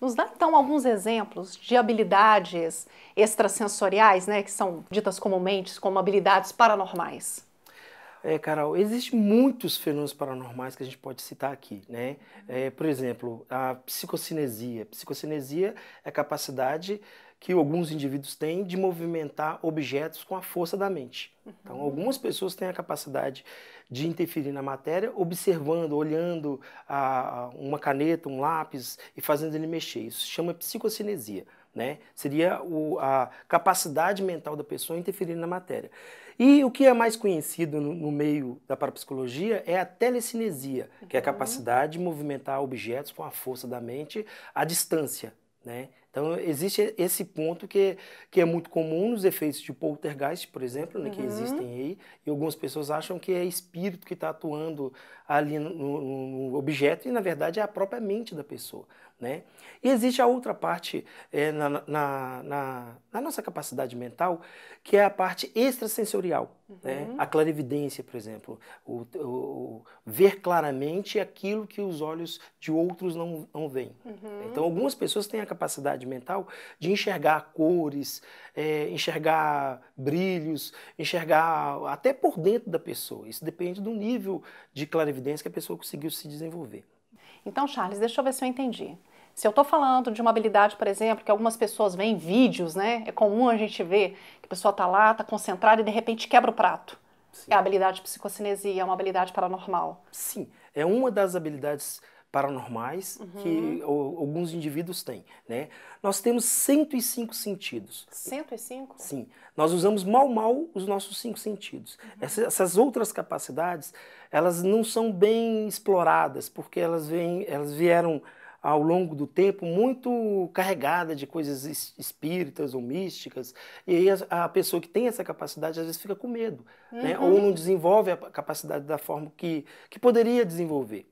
Nos dá então alguns exemplos de habilidades extrasensoriais, né, que são ditas comumente como habilidades paranormais. É, Carol, existem muitos fenômenos paranormais que a gente pode citar aqui, né? Uhum. É, por exemplo, a psicocinesia. Psicocinesia é a capacidade que alguns indivíduos têm de movimentar objetos com a força da mente. Uhum. Então, algumas pessoas têm a capacidade de interferir na matéria observando, olhando a, a uma caneta, um lápis e fazendo ele mexer. Isso se chama psicocinesia. Né? Seria o, a capacidade mental da pessoa interferir na matéria. E o que é mais conhecido no, no meio da parapsicologia é a telecinesia, uhum. que é a uhum. capacidade de movimentar objetos com a força da mente à distância, né? Então, existe esse ponto que, que é muito comum nos efeitos de poltergeist, por exemplo, né, uhum. que existem aí, e algumas pessoas acham que é espírito que está atuando ali no, no, objeto, e na verdade é a própria mente da pessoa. Né? E existe a outra parte é, na, na, na, na, nossa capacidade mental, que é a parte extrasensorial. Né? Uhum. Né? A clarividência, por exemplo, o, o, ver claramente aquilo que os olhos de outros não, não veem. Uhum. Então, algumas pessoas têm a capacidade capacidade mental de enxergar cores, é, enxergar brilhos, enxergar até por dentro da pessoa. Isso depende do nível de clarividência que a pessoa conseguiu se desenvolver. Então, Charles, deixa eu ver se eu entendi. Se eu estou falando de uma habilidade, por exemplo, que algumas pessoas veem vídeos, né? É comum a gente ver que a pessoa está lá, está concentrada e de repente quebra o prato. Sim. É a habilidade de psicocinesia, é uma habilidade paranormal. Sim, é uma das habilidades paranormais uhum. que ou, alguns indivíduos têm, né? Nós temos 105 sentidos. 105? Sim. Nós usamos mal mal os nossos cinco sentidos. Uhum. Essas, essas, outras capacidades, elas não são bem exploradas, porque elas vêm, elas vieram ao longo do tempo muito carregada de coisas espíritas ou místicas e aí a, a pessoa que tem essa capacidade às vezes fica com medo uhum. né? ou uhum. não desenvolve a capacidade da forma que, que poderia desenvolver